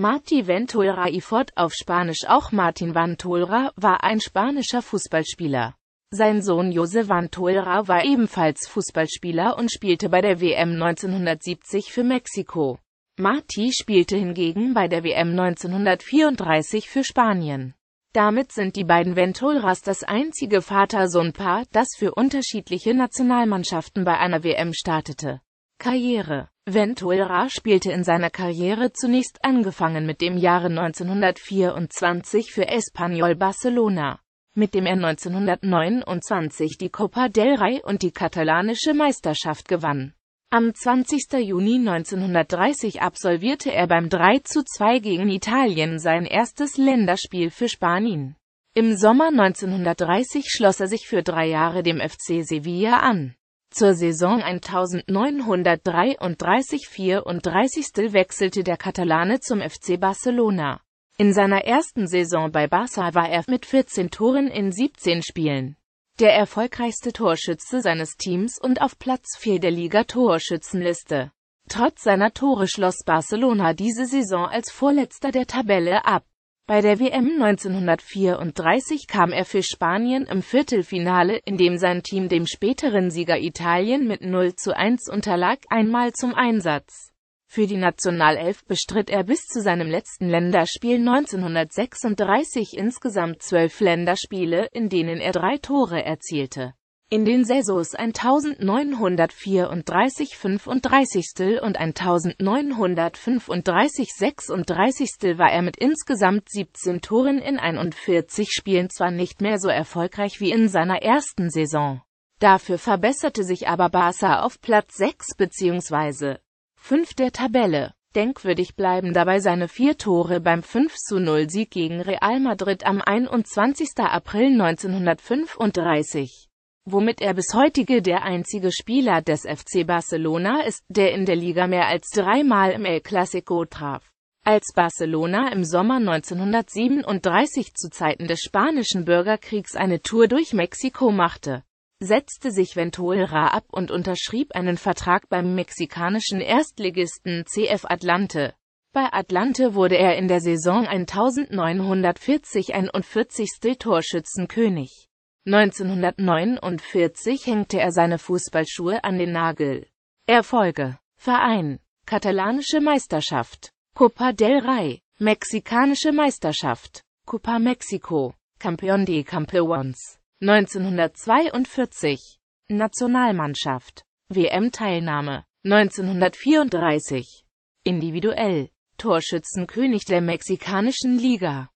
Martí Ventura y Ford auf Spanisch auch Martin Ventura, war ein spanischer Fußballspieler. Sein Sohn Jose Ventura war ebenfalls Fußballspieler und spielte bei der WM 1970 für Mexiko. Martí spielte hingegen bei der WM 1934 für Spanien. Damit sind die beiden Venturas das einzige Vater-Sohn-Paar, das für unterschiedliche Nationalmannschaften bei einer WM startete. Karriere Ventura spielte in seiner Karriere zunächst angefangen mit dem Jahre 1924 für Espanyol Barcelona, mit dem er 1929 die Copa del Rey und die katalanische Meisterschaft gewann. Am 20. Juni 1930 absolvierte er beim 3 zu 2 gegen Italien sein erstes Länderspiel für Spanien. Im Sommer 1930 schloss er sich für drei Jahre dem FC Sevilla an. Zur Saison 1933-34 wechselte der Katalane zum FC Barcelona. In seiner ersten Saison bei Barça war er mit 14 Toren in 17 Spielen der erfolgreichste Torschütze seines Teams und auf Platz 4 der Liga-Torschützenliste. Trotz seiner Tore schloss Barcelona diese Saison als Vorletzter der Tabelle ab. Bei der WM 1934 kam er für Spanien im Viertelfinale, in dem sein Team dem späteren Sieger Italien mit 0 zu 1 unterlag, einmal zum Einsatz. Für die Nationalelf bestritt er bis zu seinem letzten Länderspiel 1936 insgesamt zwölf Länderspiele, in denen er drei Tore erzielte. In den Saisons 1934 35 und 1935 36 war er mit insgesamt 17 Toren in 41 Spielen zwar nicht mehr so erfolgreich wie in seiner ersten Saison. Dafür verbesserte sich aber Barca auf Platz 6 bzw. 5 der Tabelle. Denkwürdig bleiben dabei seine vier Tore beim 5-0-Sieg gegen Real Madrid am 21. April 1935 womit er bis heutige der einzige Spieler des FC Barcelona ist, der in der Liga mehr als dreimal im El Clasico traf. Als Barcelona im Sommer 1937 zu Zeiten des Spanischen Bürgerkriegs eine Tour durch Mexiko machte, setzte sich Ventura ab und unterschrieb einen Vertrag beim mexikanischen Erstligisten CF Atlante. Bei Atlante wurde er in der Saison 1940-41. Torschützenkönig. 1949 hängte er seine Fußballschuhe an den Nagel. Erfolge Verein Katalanische Meisterschaft Copa del Rey Mexikanische Meisterschaft Copa Mexico Campeón de Campeones 1942 Nationalmannschaft WM-Teilnahme 1934 Individuell Torschützenkönig der mexikanischen Liga